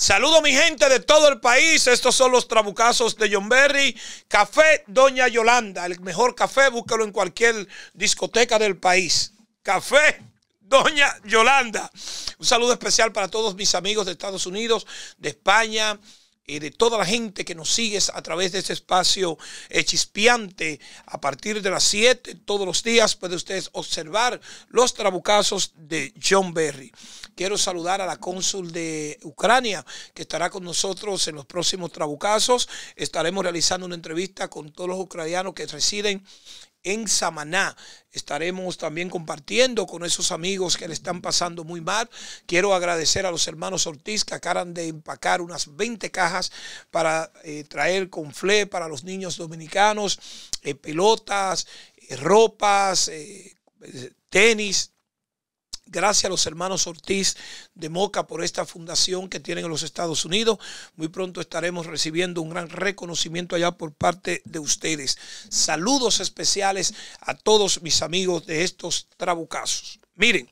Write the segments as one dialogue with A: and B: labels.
A: Saludo mi gente de todo el país. Estos son los trabucazos de John Berry. Café Doña Yolanda, el mejor café, búsquelo en cualquier discoteca del país. Café Doña Yolanda. Un saludo especial para todos mis amigos de Estados Unidos, de España, y eh, de toda la gente que nos sigue a través de este espacio eh, chispiante, A partir de las 7 todos los días puede ustedes observar los trabucazos de John Berry. Quiero saludar a la cónsul de Ucrania que estará con nosotros en los próximos trabucazos. Estaremos realizando una entrevista con todos los ucranianos que residen en Samaná. Estaremos también compartiendo con esos amigos que le están pasando muy mal. Quiero agradecer a los hermanos Ortiz que acaban de empacar unas 20 cajas para eh, traer con para los niños dominicanos, eh, pelotas, eh, ropas, tenis, Gracias a los hermanos Ortiz de Moca por esta fundación que tienen en los Estados Unidos. Muy pronto estaremos recibiendo un gran reconocimiento allá por parte de ustedes. Saludos especiales a todos mis amigos de estos trabucazos. Miren,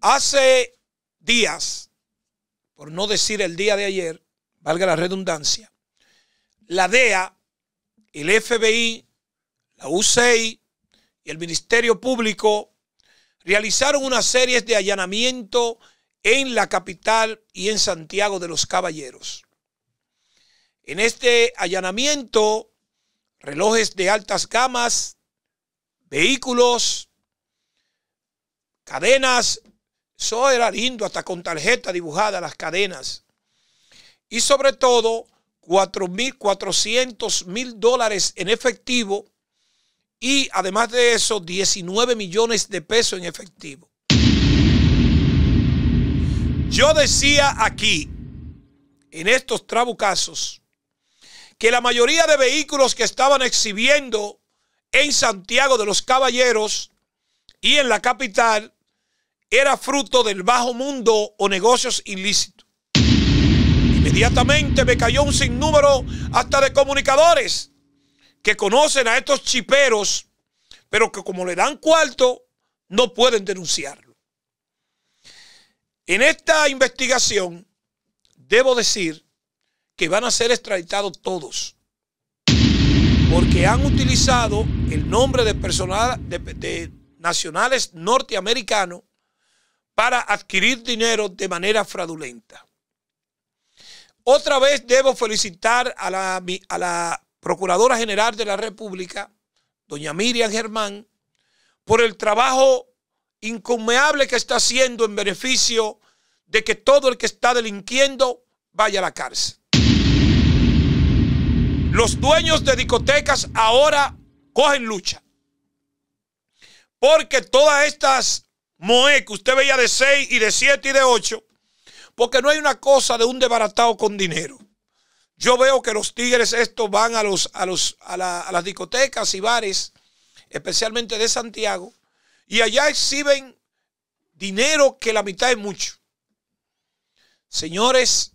A: hace días, por no decir el día de ayer, valga la redundancia, la DEA, el FBI, la UCI y el Ministerio Público realizaron una serie de allanamiento en la capital y en Santiago de los Caballeros. En este allanamiento, relojes de altas gamas, vehículos, cadenas, eso era lindo, hasta con tarjeta dibujada las cadenas. Y sobre todo, 4.400 mil dólares en efectivo y además de eso 19 millones de pesos en efectivo. Yo decía aquí, en estos trabucasos, que la mayoría de vehículos que estaban exhibiendo en Santiago de los Caballeros y en la capital era fruto del bajo mundo o negocios ilícitos. Inmediatamente me cayó un sinnúmero hasta de comunicadores que conocen a estos chiperos, pero que como le dan cuarto, no pueden denunciarlo. En esta investigación, debo decir que van a ser extraditados todos, porque han utilizado el nombre de, personas nacionales norteamericanos para adquirir dinero de manera fraudulenta. Otra vez debo felicitar a la, a la Procuradora General de la República, doña Miriam Germán, por el trabajo incomeable que está haciendo en beneficio de que todo el que está delinquiendo vaya a la cárcel. Los dueños de discotecas ahora cogen lucha. Porque todas estas moe que usted veía de 6 y de 7 y de 8, porque no hay una cosa de un desbaratado con dinero. Yo veo que los tigres estos van a, los, a, los, las discotecas y bares, especialmente de Santiago, y allá exhiben dinero que la mitad es mucho. Señores,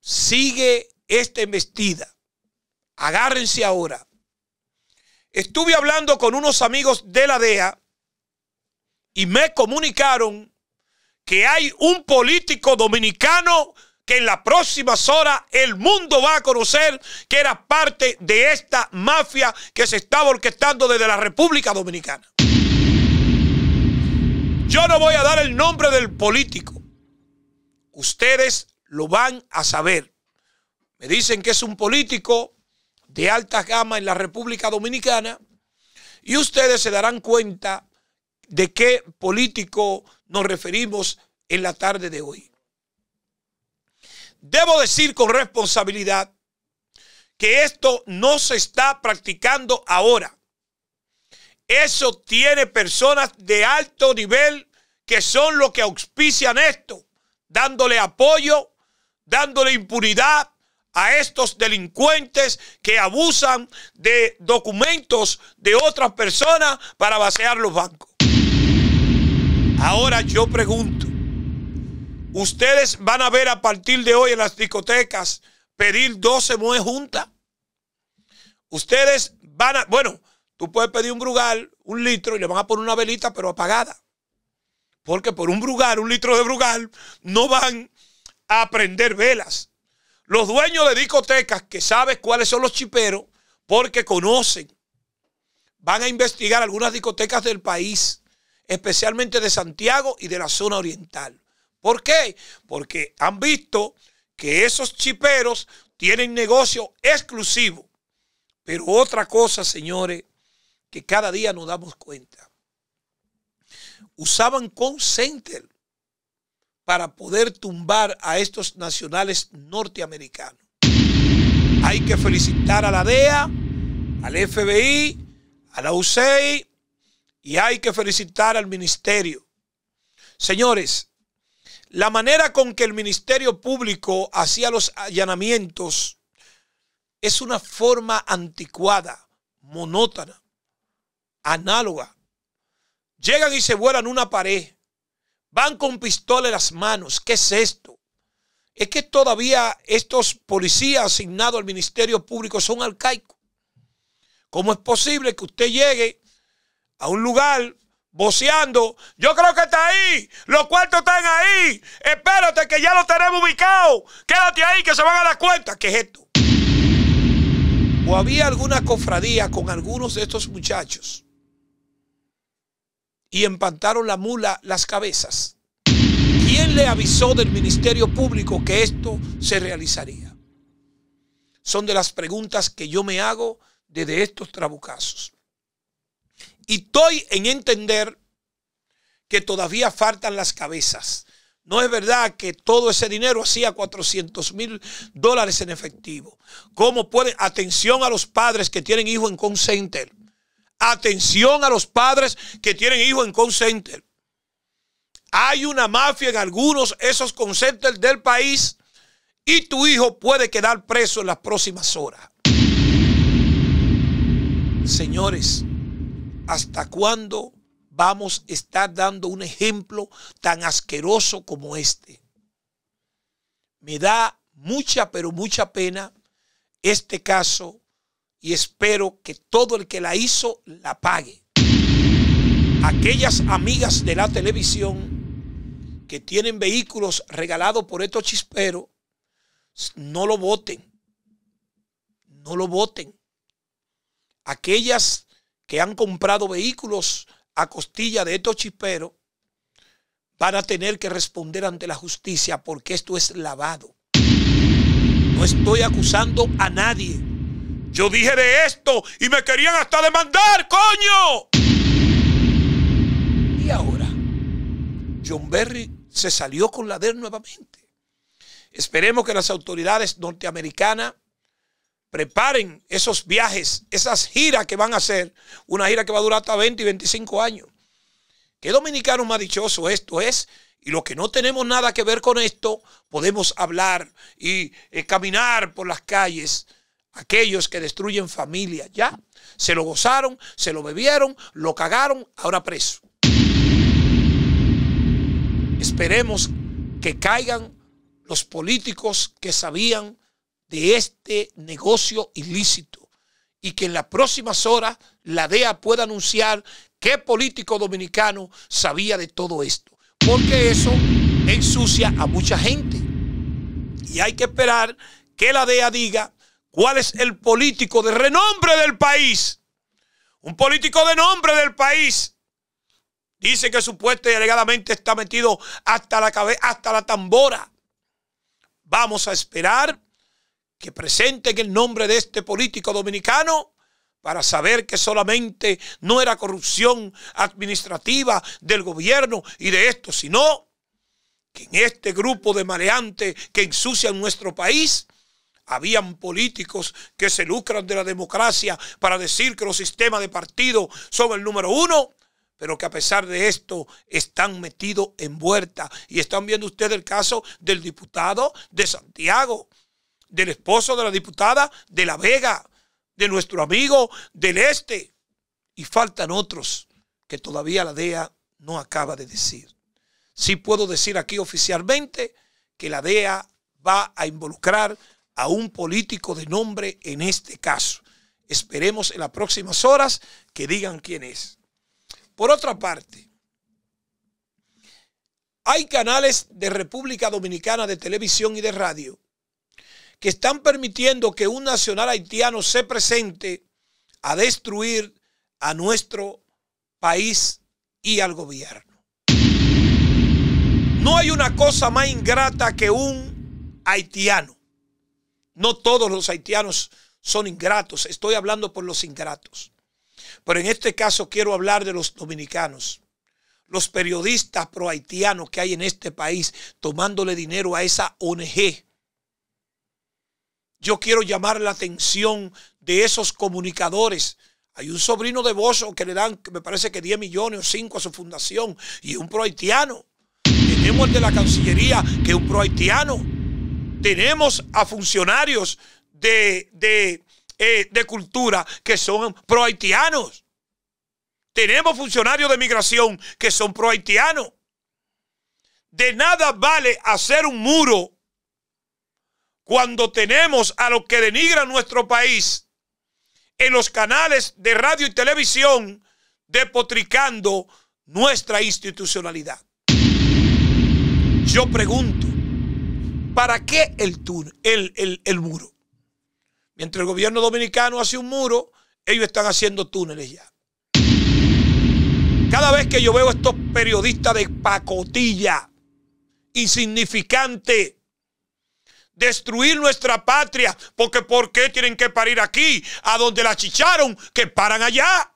A: sigue esta embestida. Agárrense ahora. Estuve hablando con unos amigos de la DEA y me comunicaron que hay un político dominicano que en las próximas horas el mundo va a conocer que era parte de esta mafia que se estaba orquestando desde la República Dominicana. Yo no voy a dar el nombre del político. Ustedes lo van a saber. Me dicen que es un político de alta gama en la República Dominicana y ustedes se darán cuenta de qué político nos referimos en la tarde de hoy. Debo decir con responsabilidad que esto no se está practicando ahora. Eso tiene personas de alto nivel que son los que auspician esto, dándole apoyo, dándole impunidad a estos delincuentes que abusan de documentos de otras personas para vaciar los bancos. Ahora yo pregunto, Ustedes van a ver a partir de hoy en las discotecas pedir 12 muebles juntas. Ustedes van a, bueno, tú puedes pedir un brugal, un litro, y le van a poner una velita, pero apagada. Porque por un brugal, un litro de brugal, no van a prender velas. Los dueños de discotecas que saben cuáles son los chiperos, porque conocen, van a investigar algunas discotecas del país, especialmente de Santiago y de la zona oriental. ¿Por qué? Porque han visto que esos chiperos tienen negocio exclusivo. Pero otra cosa, señores, que cada día nos damos cuenta. Usaban con para poder tumbar a estos nacionales norteamericanos. Hay que felicitar a la DEA, al FBI, a la USEI y hay que felicitar al ministerio. Señores, la manera con que el Ministerio Público hacía los allanamientos es una forma anticuada, monótona, análoga. Llegan y se vuelan una pared. Van con pistola en las manos. ¿Qué es esto? Es que todavía estos policías asignados al Ministerio Público son arcaicos. ¿Cómo es posible que usted llegue a un lugar boceando, Yo creo que está ahí. Los cuartos están ahí. Espérate que ya lo tenemos ubicado. Quédate ahí que se van a dar cuenta. ¿Qué es esto? O había alguna cofradía con algunos de estos muchachos y empantaron la mula las cabezas. ¿Quién le avisó del Ministerio Público que esto se realizaría? Son de las preguntas que yo me hago desde estos trabucazos. Y estoy en entender que todavía faltan las cabezas. No es verdad que todo ese dinero hacía 400 mil dólares en efectivo. ¿Cómo pueden? Atención a los padres que tienen hijos en consenter. Atención a los padres que tienen hijos en consenter. Hay una mafia en algunos esos consenters del país y tu hijo puede quedar preso en las próximas horas. Señores, ¿Hasta cuándo vamos a estar dando un ejemplo tan asqueroso como este? Me da mucha, pero mucha pena este caso y espero que todo el que la hizo la pague. Aquellas amigas de la televisión que tienen vehículos regalados por estos chisperos, no lo voten. No lo voten. Aquellas que han comprado vehículos a costilla de estos chisperos van a tener que responder ante la justicia porque esto es lavado. No estoy acusando a nadie. Yo dije de esto y me querían hasta demandar, coño. Y ahora, John Berry se salió con la DER nuevamente. Esperemos que las autoridades norteamericanas preparen esos viajes, esas giras que van a hacer, una gira que va a durar hasta 20 y 25 años. ¿Qué dominicano más dichoso esto es? Y los que no tenemos nada que ver con esto, podemos hablar y eh, caminar por las calles. Aquellos que destruyen familia, ya. Se lo gozaron, se lo bebieron, lo cagaron, ahora preso. Esperemos que caigan los políticos que sabían de este negocio ilícito y que en las próximas horas la DEA pueda anunciar qué político dominicano sabía de todo esto, porque eso ensucia a mucha gente. Y hay que esperar que la DEA diga cuál es el político de renombre del país. Un político de nombre del país. Dice que supuestamente está metido hasta la cabeza, hasta la tambora. Vamos a esperar que presenten el nombre de este político dominicano para saber que solamente no era corrupción administrativa del gobierno y de esto, sino que en este grupo de maleantes que ensucian nuestro país, habían políticos que se lucran de la democracia para decir que los sistemas de partido son el número uno, pero que a pesar de esto están metidos en vuelta. Y están viendo ustedes el caso del diputado de Santiago, del esposo de la diputada de La Vega, de nuestro amigo del Este. Y faltan otros que todavía la DEA no acaba de decir. Sí puedo decir aquí oficialmente que la DEA va a involucrar a un político de nombre en este caso. Esperemos en las próximas horas que digan quién es. Por otra parte, hay canales de República Dominicana de televisión y de radio que están permitiendo que un nacional haitiano se presente a destruir a nuestro país y al gobierno. No hay una cosa más ingrata que un haitiano. No todos los haitianos son ingratos, estoy hablando por los ingratos. Pero en este caso quiero hablar de los dominicanos, los periodistas pro haitianos que hay en este país tomándole dinero a esa ONG yo quiero llamar la atención de esos comunicadores. Hay un sobrino de Bozo que le dan, me parece que 10 millones o 5 a su fundación y un prohaitiano. Tenemos de la Cancillería que es un pro Tenemos a funcionarios de, de, eh, de cultura que son pro Tenemos funcionarios de migración que son pro De nada vale hacer un muro cuando tenemos a los que denigran nuestro país en los canales de radio y televisión depotricando nuestra institucionalidad. Yo pregunto, ¿para qué el, el, muro? Mientras el gobierno dominicano hace un muro, ellos están haciendo túneles ya. Cada vez que yo veo estos periodistas de pacotilla, insignificante, destruir nuestra patria, porque ¿por qué tienen que parir aquí, a donde la chicharon, que paran allá?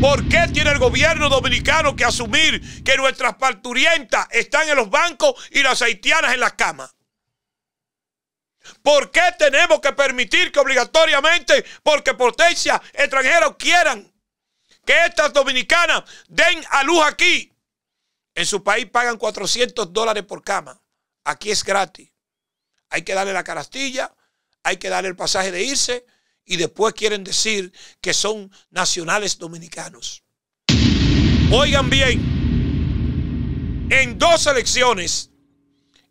A: ¿Por qué tiene el gobierno dominicano que asumir que nuestras parturientas están en los bancos y las haitianas en las camas? ¿Por qué tenemos que permitir que obligatoriamente, porque potencias extranjeras quieran que estas dominicanas den a luz aquí? En su país pagan 400 dólares por cama. Aquí es gratis. Hay que darle la carastilla, hay que darle el pasaje de irse y después quieren decir que son nacionales dominicanos. Oigan bien, en dos elecciones,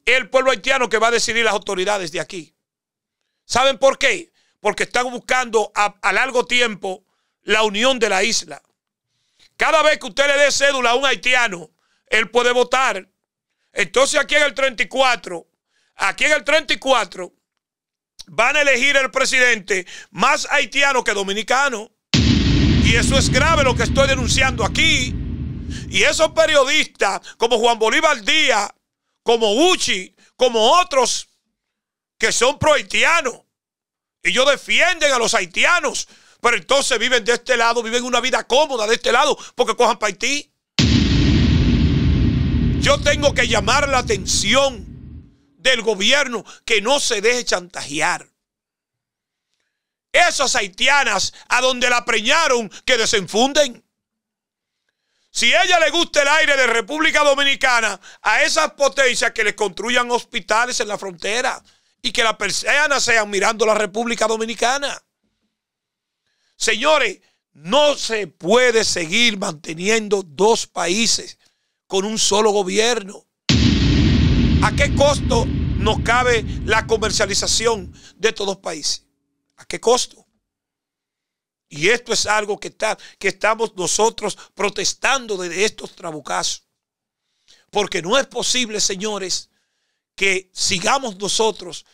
A: el pueblo haitiano que va a decidir las autoridades de aquí. ¿Saben por qué? Porque están buscando a, largo tiempo la unión de la isla. Cada vez que usted le dé cédula a un haitiano, él puede votar entonces aquí en el 34, aquí en el 34, van a elegir el presidente más haitiano que dominicano. Y eso es grave lo que estoy denunciando aquí. Y esos periodistas como Juan Bolívar Díaz, como Uchi, como otros que son pro haitianos. Ellos defienden a los haitianos. Pero entonces viven de este lado, viven una vida cómoda de este lado porque cojan para Haití. Yo tengo que llamar la atención del gobierno que no se deje chantajear. Esas haitianas a donde la preñaron que desenfunden. Si a ella le gusta el aire de República Dominicana, a esas potencias que le construyan hospitales en la frontera y que la persiana sean mirando la República Dominicana. Señores, no se puede seguir manteniendo dos países con un solo gobierno? ¿A qué costo nos cabe la comercialización de estos dos países? ¿A qué costo? Y esto es algo que, está, que estamos nosotros protestando desde estos trabucazos. Porque no es posible, señores, que sigamos nosotros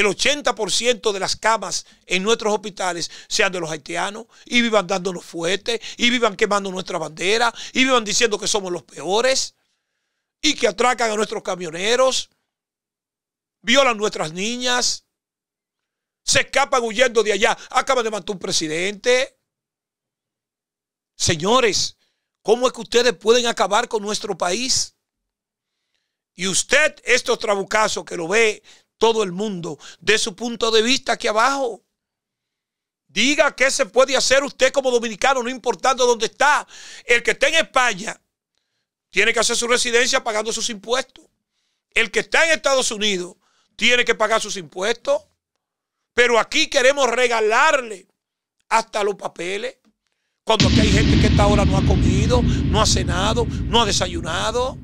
A: el 80% de las camas en nuestros hospitales sean de los haitianos y vivan dándonos fuerte y vivan quemando nuestra bandera y vivan diciendo que somos los peores y que atracan a nuestros camioneros, violan nuestras niñas, se escapan huyendo de allá. Acaban de matar un presidente. Señores, ¿cómo es que ustedes pueden acabar con nuestro país? Y usted, estos trabucazos que lo ve todo el mundo de su punto de vista aquí abajo. Diga qué se puede hacer usted como dominicano, no importando dónde está. El que está en España tiene que hacer su residencia pagando sus impuestos. El que está en Estados Unidos tiene que pagar sus impuestos. Pero aquí queremos regalarle hasta los papeles. Cuando aquí hay gente que esta ahora no ha comido, no ha cenado, no ha desayunado.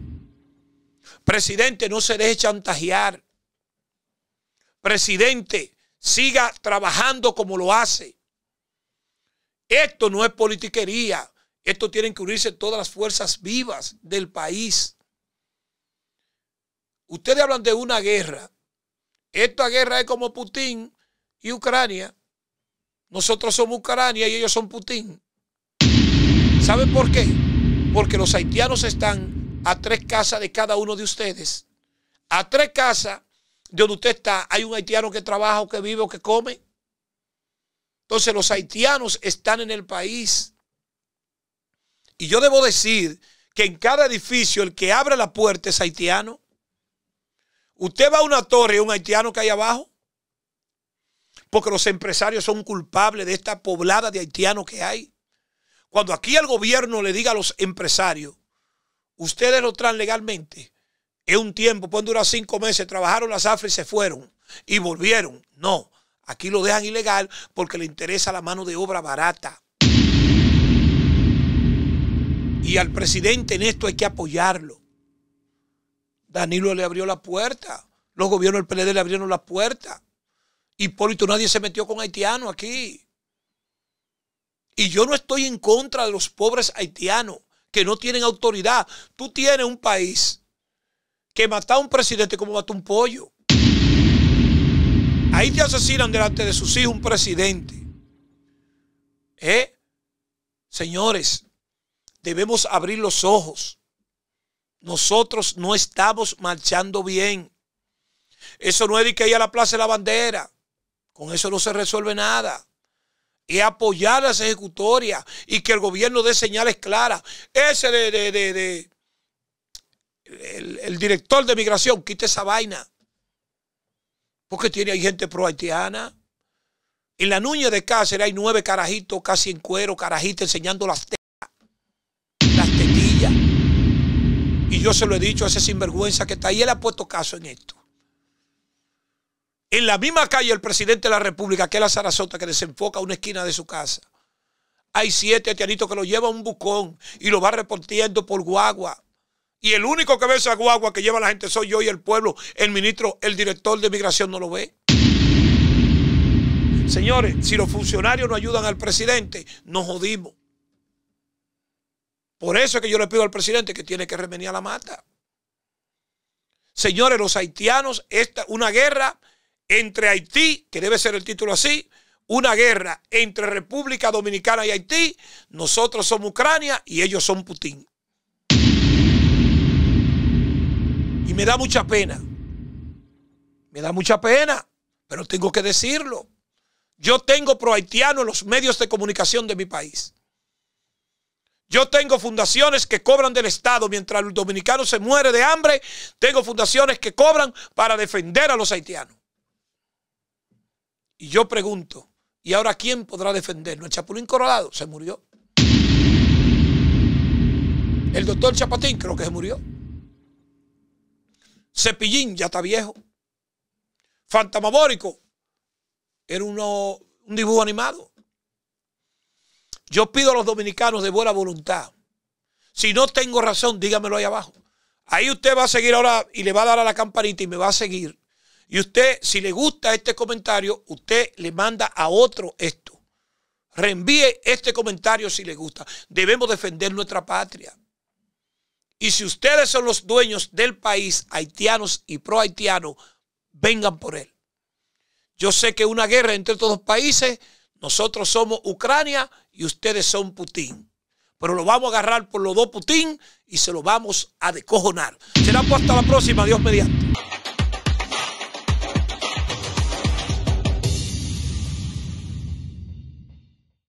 A: Presidente, no se deje chantajear presidente, siga trabajando como lo hace. Esto no es politiquería. Esto tienen que unirse todas las fuerzas vivas del país. Ustedes hablan de una guerra. Esta guerra es como Putin y Ucrania. Nosotros somos Ucrania y ellos son Putin. ¿Saben por qué? Porque los haitianos están a tres casas de cada uno de ustedes. A tres casas de donde usted está, hay un haitiano que trabaja o que vive o que come. Entonces los haitianos están en el país. Y yo debo decir que en cada edificio el que abre la puerta es haitiano. Usted va a una torre y un haitiano que hay abajo. Porque los empresarios son culpables de esta poblada de haitianos que hay. Cuando aquí el gobierno le diga a los empresarios, ustedes lo traen legalmente, es un tiempo, pueden durar cinco meses, trabajaron las afre y se fueron y volvieron. No, aquí lo dejan ilegal porque le interesa la mano de obra barata. Y al presidente en esto hay que apoyarlo. Danilo le abrió la puerta, los gobiernos del PLD le abrieron la puerta. Hipólito nadie se metió con haitianos aquí. Y yo no estoy en contra de los pobres haitianos que no tienen autoridad. Tú tienes un país que matar a un presidente como matar un pollo. Ahí te asesinan delante de sus hijos un presidente. ¿Eh? Señores, debemos abrir los ojos. Nosotros no estamos marchando bien. Eso no es de que haya la Plaza de la Bandera. Con eso no se resuelve nada. Y apoyar a las ejecutorias y que el gobierno dé señales claras. Ese de el director de migración quite esa vaina. Porque tiene ahí gente pro haitiana. En la Nuña de Cáceres hay nueve carajitos casi en cuero, carajitos enseñando las tetas, las tetillas. Y yo se lo he dicho a ese sinvergüenza que está ahí, él ha puesto caso en esto. En la misma calle el presidente de la República, que es la Sarasota, que desenfoca una esquina de su casa. Hay siete haitianitos que lo lleva a un bucón y lo va reportiendo por guagua. Y el único que ve esa guagua que lleva la gente soy yo y el pueblo, el ministro, el director de migración no lo ve. Señores, si los funcionarios no ayudan al presidente, nos jodimos. Por eso es que yo le pido al presidente que tiene que remeniar la mata. Señores, los haitianos, esta, una guerra entre Haití, que debe ser el título así, una guerra entre República Dominicana y Haití, nosotros somos Ucrania y ellos son Putin. Y me da mucha pena. Me da mucha pena, pero tengo que decirlo. Yo tengo pro en los medios de comunicación de mi país. Yo tengo fundaciones que cobran del Estado mientras el dominicano se muere de hambre. Tengo fundaciones que cobran para defender a los haitianos. Y yo pregunto, ¿y ahora quién podrá defendernos? El Chapulín Coronado se murió. El doctor Chapatín creo que se murió. Cepillín ya está viejo. Fantamabórico era un dibujo animado. Yo pido a los dominicanos de buena voluntad. Si no tengo razón, dígamelo ahí abajo. Ahí usted va a seguir ahora y le va a dar a la campanita y me va a seguir. Y usted, si le gusta este comentario, usted le manda a otro esto. Reenvíe este comentario si le gusta. Debemos defender nuestra patria. Y si ustedes son los dueños del país, haitianos y pro haitianos, vengan por él. Yo sé que una guerra entre todos países, nosotros somos Ucrania y ustedes son Putin. Pero lo vamos a agarrar por los dos Putin y se lo vamos a decojonar. Será pues hasta la próxima, Dios mediante.